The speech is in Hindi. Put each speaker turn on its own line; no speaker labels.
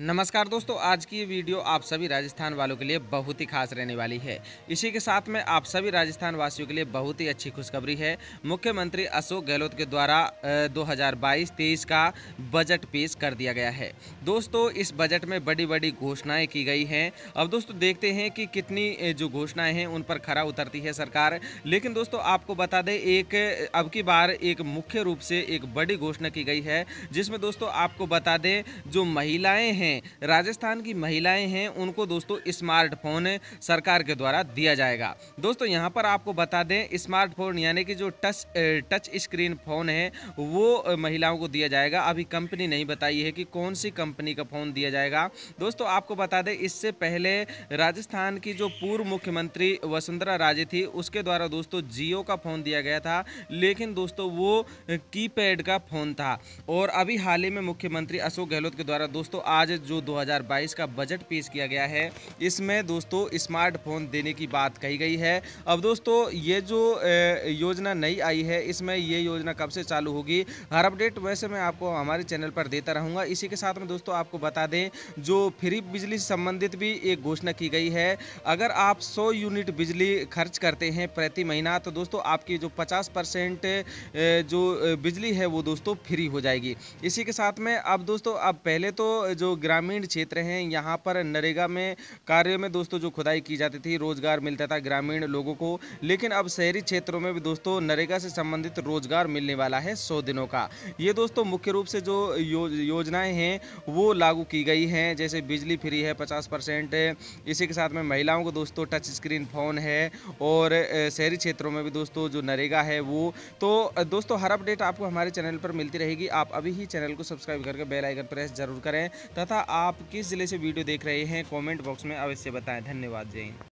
नमस्कार दोस्तों आज की ये वीडियो आप सभी राजस्थान वालों के लिए बहुत ही खास रहने वाली है इसी के साथ में आप सभी राजस्थान वासियों के लिए बहुत ही अच्छी खुशखबरी है मुख्यमंत्री अशोक गहलोत के द्वारा 2022-23 का बजट पेश कर दिया गया है दोस्तों इस बजट में बड़ी बड़ी घोषणाएं की गई हैं अब दोस्तों देखते हैं कि कितनी जो घोषणाएँ हैं उन पर खरा उतरती है सरकार लेकिन दोस्तों आपको बता दें एक अब की बार एक मुख्य रूप से एक बड़ी घोषणा की गई है जिसमें दोस्तों आपको बता दें जो महिलाएँ हैं हैं राजस्थान की महिलाएं हैं उनको दोस्तों स्मार्टफोन सरकार के द्वारा दिया जाएगा दोस्तों यहां पर आपको बता दें स्मार्टफोन यानी कि जो टच टच स्क्रीन फ़ोन है वो महिलाओं को दिया जाएगा अभी कंपनी नहीं बताई है कि कौन सी कंपनी का फ़ोन दिया जाएगा दोस्तों आपको बता दें इससे पहले राजस्थान की जो पूर्व मुख्यमंत्री वसुंधरा राजे थी उसके द्वारा दोस्तों जियो का फ़ोन दिया गया था लेकिन दोस्तों वो कीपैड का फ़ोन था और अभी हाल ही में मुख्यमंत्री अशोक गहलोत के द्वारा दोस्तों आज जो 2022 का बजट पेश किया गया है इसमें दोस्तों स्मार्टफोन देने की बात कही गई है अब दोस्तों ये जो योजना नई आई है इसमें ये योजना कब से चालू होगी हर अपडेट वैसे मैं आपको हमारे चैनल पर देता रहूँगा इसी के साथ में दोस्तों आपको बता दें जो फ्री बिजली से संबंधित भी एक घोषणा की गई है अगर आप सौ यूनिट बिजली खर्च करते हैं प्रति महीना तो दोस्तों आपकी जो पचास परसेंट जो बिजली है वो दोस्तों फ्री हो जाएगी इसी के साथ में अब दोस्तों अब पहले तो जो ग्रामीण क्षेत्र हैं यहाँ पर नरेगा में कार्य में दोस्तों जो खुदाई की जाती थी रोजगार मिलता था ग्रामीण लोगों को लेकिन अब शहरी क्षेत्रों में भी दोस्तों नरेगा से संबंधित रोजगार मिलने वाला है सौ दिनों का ये दोस्तों मुख्य रूप से जो यो, योजनाएं हैं वो लागू की गई हैं जैसे बिजली फ्री है पचास परसेंट इसी के साथ में महिलाओं को दोस्तों टच स्क्रीन फ़ोन है और शहरी क्षेत्रों में भी दोस्तों जो नरेगा है वो तो दोस्तों हर अपडेट आपको हमारे चैनल पर मिलती रहेगी आप अभी ही चैनल को सब्सक्राइब करके बेल आइकन प्रेस जरूर करें तथा सा आप किस ज़िले से वीडियो देख रहे हैं कमेंट बॉक्स में अवश्य बताएं धन्यवाद जय हिंद